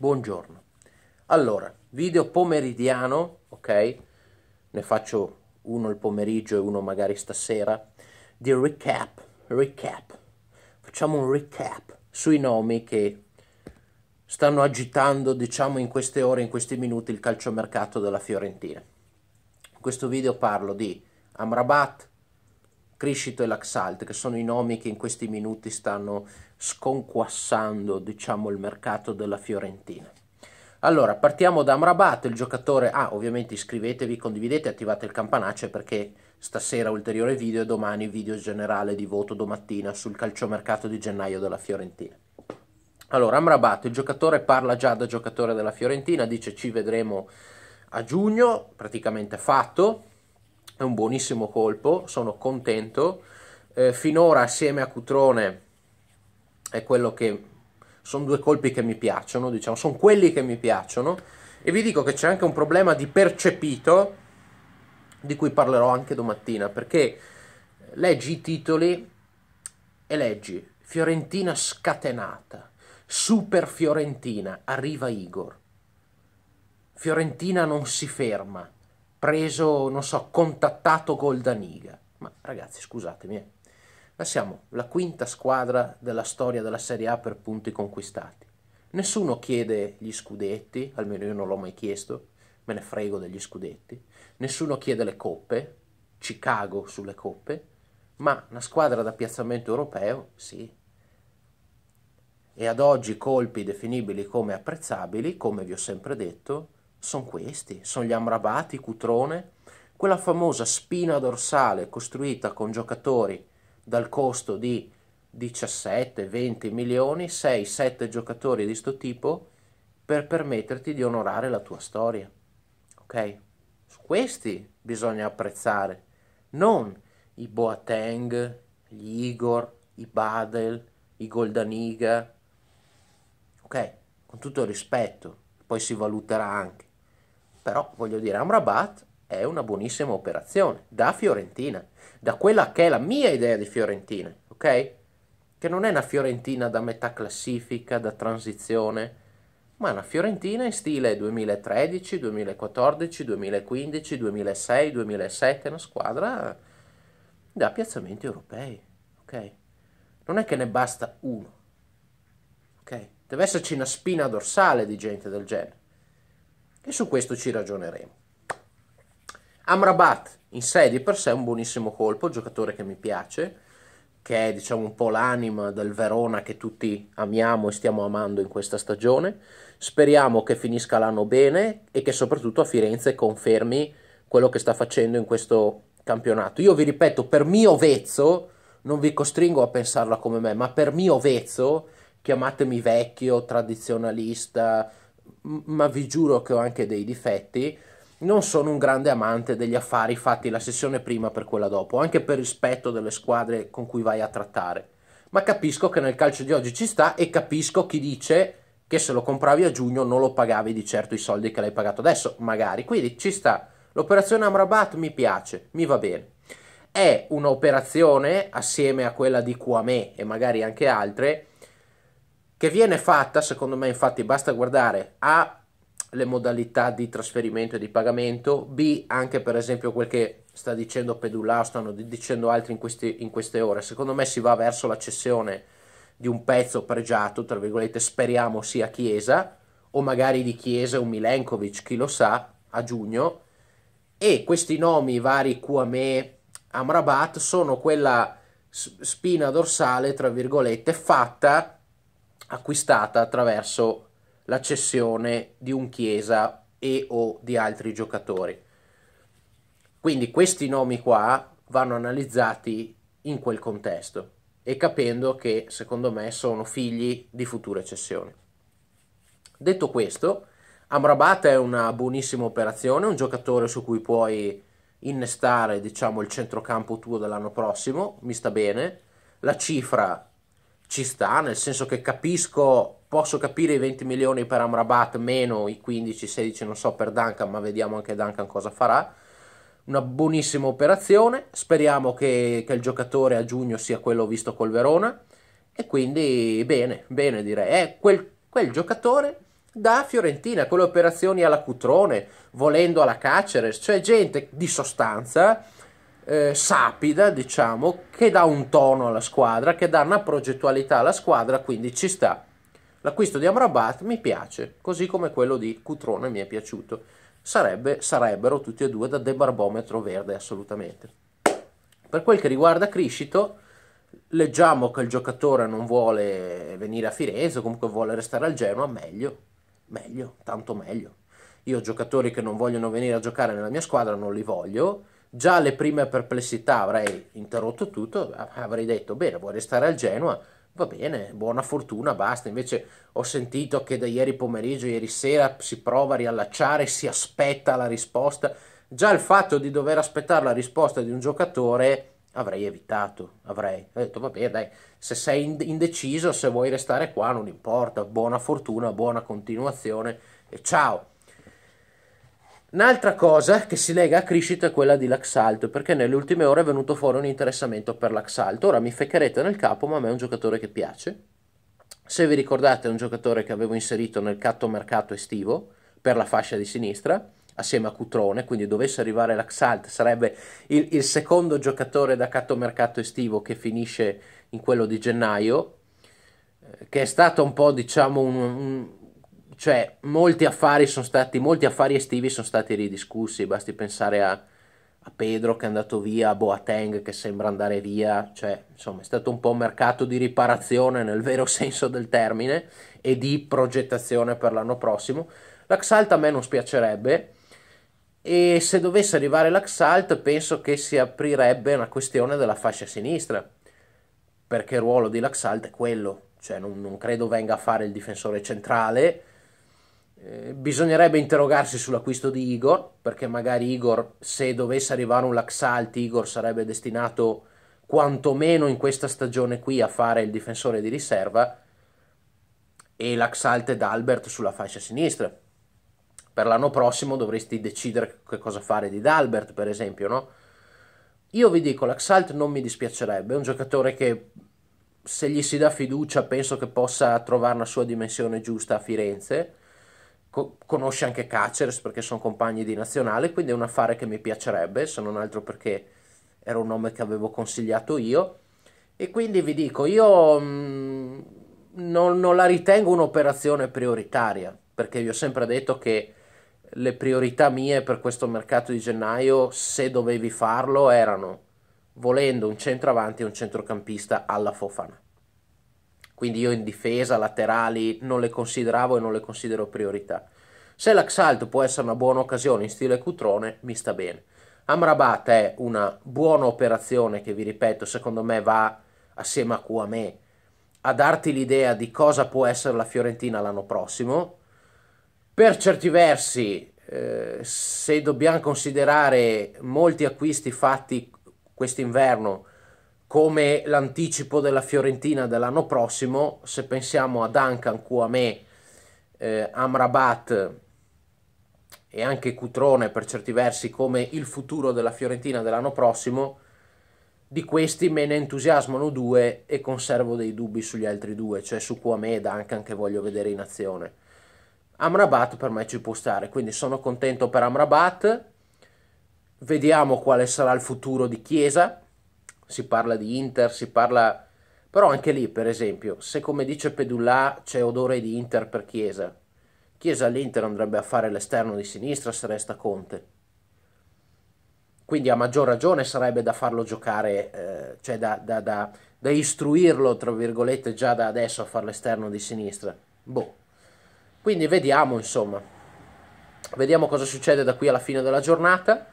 Buongiorno. Allora, video pomeridiano, ok? Ne faccio uno il pomeriggio e uno magari stasera, di recap, recap. Facciamo un recap sui nomi che stanno agitando, diciamo, in queste ore, in questi minuti il calciomercato della Fiorentina. In questo video parlo di Amrabat, Criscito e Laxalt, che sono i nomi che in questi minuti stanno sconquassando diciamo, il mercato della Fiorentina. Allora, partiamo da Amrabat, il giocatore... Ah, ovviamente iscrivetevi, condividete, attivate il campanaccio perché stasera ulteriore video e domani video generale di voto domattina sul calciomercato di gennaio della Fiorentina. Allora, Amrabat, il giocatore parla già da giocatore della Fiorentina, dice ci vedremo a giugno, praticamente fatto, è un buonissimo colpo, sono contento. Eh, finora assieme a Cutrone è quello che sono due colpi che mi piacciono, diciamo, sono quelli che mi piacciono e vi dico che c'è anche un problema di percepito di cui parlerò anche domattina perché leggi i titoli e leggi Fiorentina scatenata, Super Fiorentina, arriva Igor. Fiorentina non si ferma preso, non so, contattato col Daniga. Ma ragazzi, scusatemi, eh. ma siamo la quinta squadra della storia della Serie A per punti conquistati. Nessuno chiede gli scudetti, almeno io non l'ho mai chiesto, me ne frego degli scudetti. Nessuno chiede le coppe, Chicago sulle coppe, ma una squadra da piazzamento europeo, sì. E ad oggi colpi definibili come apprezzabili, come vi ho sempre detto, sono questi, sono gli Amrabati, Cutrone, quella famosa spina dorsale costruita con giocatori dal costo di 17-20 milioni, 6-7 giocatori di sto tipo per permetterti di onorare la tua storia. Ok? questi bisogna apprezzare, non i Boateng, gli Igor, i Badel, i Goldaniga. Ok? Con tutto il rispetto, poi si valuterà anche però voglio dire, Amrabat è una buonissima operazione da Fiorentina, da quella che è la mia idea di Fiorentina, ok? Che non è una Fiorentina da metà classifica, da transizione, ma è una Fiorentina in stile 2013, 2014, 2015, 2006, 2007, una squadra da piazzamenti europei, ok? Non è che ne basta uno, ok? Deve esserci una spina dorsale di gente del genere e su questo ci ragioneremo. Amrabat in sé di per sé è un buonissimo colpo, giocatore che mi piace, che è diciamo un po' l'anima del Verona che tutti amiamo e stiamo amando in questa stagione. Speriamo che finisca l'anno bene e che soprattutto a Firenze confermi quello che sta facendo in questo campionato. Io vi ripeto, per mio vezzo, non vi costringo a pensarla come me, ma per mio vezzo, chiamatemi vecchio, tradizionalista, ma vi giuro che ho anche dei difetti, non sono un grande amante degli affari fatti la sessione prima per quella dopo, anche per rispetto delle squadre con cui vai a trattare. Ma capisco che nel calcio di oggi ci sta e capisco chi dice che se lo compravi a giugno non lo pagavi di certo i soldi che l'hai pagato adesso, magari. Quindi ci sta. L'operazione Amrabat mi piace, mi va bene. È un'operazione assieme a quella di Kwame e magari anche altre che viene fatta, secondo me infatti basta guardare A le modalità di trasferimento e di pagamento, B anche per esempio quel che sta dicendo Pedulà, stanno dicendo altri in, questi, in queste ore, secondo me si va verso la cessione di un pezzo pregiato, tra virgolette speriamo sia Chiesa, o magari di Chiesa un Milenkovic, chi lo sa, a giugno, e questi nomi vari Kouame, Amrabat sono quella spina dorsale, tra virgolette, fatta acquistata attraverso la cessione di un Chiesa e o di altri giocatori. Quindi questi nomi qua vanno analizzati in quel contesto e capendo che secondo me sono figli di future cessioni. Detto questo, Amrabat è una buonissima operazione, un giocatore su cui puoi innestare diciamo il centrocampo tuo dell'anno prossimo, mi sta bene. La cifra ci sta, nel senso che capisco, posso capire i 20 milioni per Amrabat meno i 15-16 non so per Duncan, ma vediamo anche Duncan cosa farà. Una buonissima operazione, speriamo che, che il giocatore a giugno sia quello visto col Verona e quindi bene, bene direi. È eh, quel, quel giocatore da Fiorentina con le operazioni alla Cutrone, volendo alla Caceres, cioè gente di sostanza eh, sapida, diciamo, che dà un tono alla squadra, che dà una progettualità alla squadra, quindi ci sta. L'acquisto di Amrabat mi piace, così come quello di Cutrone mi è piaciuto. Sarebbe, sarebbero tutti e due da debarbometro verde assolutamente. Per quel che riguarda Criscito, leggiamo che il giocatore non vuole venire a Firenze, comunque vuole restare al Genoa, meglio, meglio, tanto meglio. Io giocatori che non vogliono venire a giocare nella mia squadra non li voglio, Già le prime perplessità avrei interrotto tutto, avrei detto bene, vuoi restare al Genoa? Va bene, buona fortuna, basta. Invece ho sentito che da ieri pomeriggio, ieri sera si prova a riallacciare, si aspetta la risposta. Già il fatto di dover aspettare la risposta di un giocatore avrei evitato, avrei ho detto bene, dai, se sei indeciso, se vuoi restare qua non importa, buona fortuna, buona continuazione e ciao. Un'altra cosa che si lega a crescita è quella di Laxalt, perché nelle ultime ore è venuto fuori un interessamento per Laxalt. Ora mi feccherete nel capo, ma a me è un giocatore che piace. Se vi ricordate è un giocatore che avevo inserito nel catto mercato estivo per la fascia di sinistra, assieme a Cutrone, quindi dovesse arrivare Laxalt sarebbe il, il secondo giocatore da catto mercato estivo che finisce in quello di gennaio, eh, che è stato un po' diciamo un, un cioè, molti affari sono stati, molti affari estivi sono stati ridiscussi, basti pensare a, a, Pedro che è andato via, a Boateng che sembra andare via, cioè, insomma, è stato un po' un mercato di riparazione nel vero senso del termine e di progettazione per l'anno prossimo. L'Axalt a me non spiacerebbe e se dovesse arrivare l'Axalt penso che si aprirebbe una questione della fascia sinistra, perché il ruolo di l'Axalt è quello, cioè non, non credo venga a fare il difensore centrale, eh, bisognerebbe interrogarsi sull'acquisto di Igor, perché magari Igor, se dovesse arrivare un Laxalt, Igor sarebbe destinato quantomeno in questa stagione qui a fare il difensore di riserva e Laxalt ed Albert sulla fascia sinistra. Per l'anno prossimo dovresti decidere che cosa fare di D'Albert, per esempio, no? Io vi dico, l'Axalt non mi dispiacerebbe, è un giocatore che se gli si dà fiducia penso che possa trovare la sua dimensione giusta a Firenze co- conosce anche Caceres perché sono compagni di nazionale, quindi è un affare che mi piacerebbe, se non altro perché era un nome che avevo consigliato io. E quindi vi dico, io mh, mm, non, non la ritengo un'operazione prioritaria, perché vi ho sempre detto che le priorità mie per questo mercato di gennaio, se dovevi farlo, erano volendo un centravanti e un centrocampista alla Fofana quindi io in difesa, laterali, non le consideravo e non le considero priorità. Se l'Axalt può essere una buona occasione in stile Cutrone, mi sta bene. Amrabat è una buona operazione che, vi ripeto, secondo me va assieme a Kouame a darti l'idea di cosa può essere la Fiorentina l'anno prossimo. Per certi versi, eh, se dobbiamo considerare molti acquisti fatti quest'inverno, come l'anticipo della Fiorentina dell'anno prossimo, se pensiamo a Duncan, Kouame, eh, Amrabat e anche Cutrone per certi versi come il futuro della Fiorentina dell'anno prossimo, di questi me ne entusiasmano due e conservo dei dubbi sugli altri due, cioè su Kouame e Duncan che voglio vedere in azione. Amrabat per me ci può stare, quindi sono contento per Amrabat. Vediamo quale sarà il futuro di Chiesa si parla di Inter, si parla... Però anche lì, per esempio, se come dice Pedulla c'è odore di Inter per Chiesa, Chiesa all'Inter andrebbe a fare l'esterno di sinistra se resta Conte. Quindi a maggior ragione sarebbe da farlo giocare, eh, cioè da, da, da, da istruirlo, tra virgolette, già da adesso a fare l'esterno di sinistra. Boh. Quindi vediamo, insomma. Vediamo cosa succede da qui alla fine della giornata.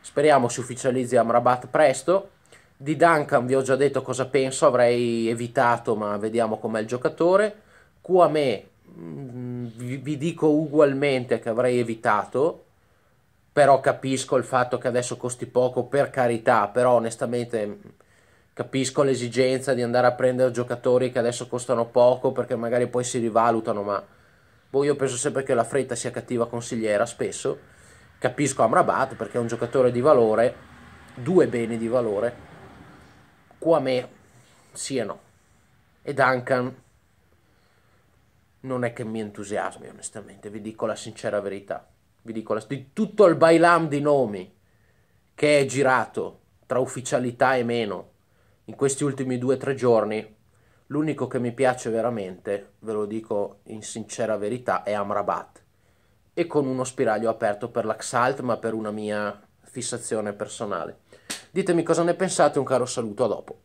Speriamo si ufficializzi Amrabat presto di Duncan vi ho già detto cosa penso, avrei evitato, ma vediamo com'è il giocatore. Kwame mm, vi, vi dico ugualmente che avrei evitato, però capisco il fatto che adesso costi poco per carità, però onestamente mm, capisco l'esigenza di andare a prendere giocatori che adesso costano poco perché magari poi si rivalutano, ma boh, io penso sempre che la fretta sia cattiva consigliera spesso. Capisco Amrabat perché è un giocatore di valore, due beni di valore, sì Kwame no. e Duncan non è che mi entusiasmi onestamente, vi dico la sincera verità. Vi dico la... di tutto il bailam di nomi che è girato tra ufficialità e meno in questi ultimi due o tre giorni, l'unico che mi piace veramente, ve lo dico in sincera verità, è Amrabat. E con uno spiraglio aperto per l'Axalt, ma per una mia fissazione personale. Ditemi cosa ne pensate, un caro saluto, a dopo.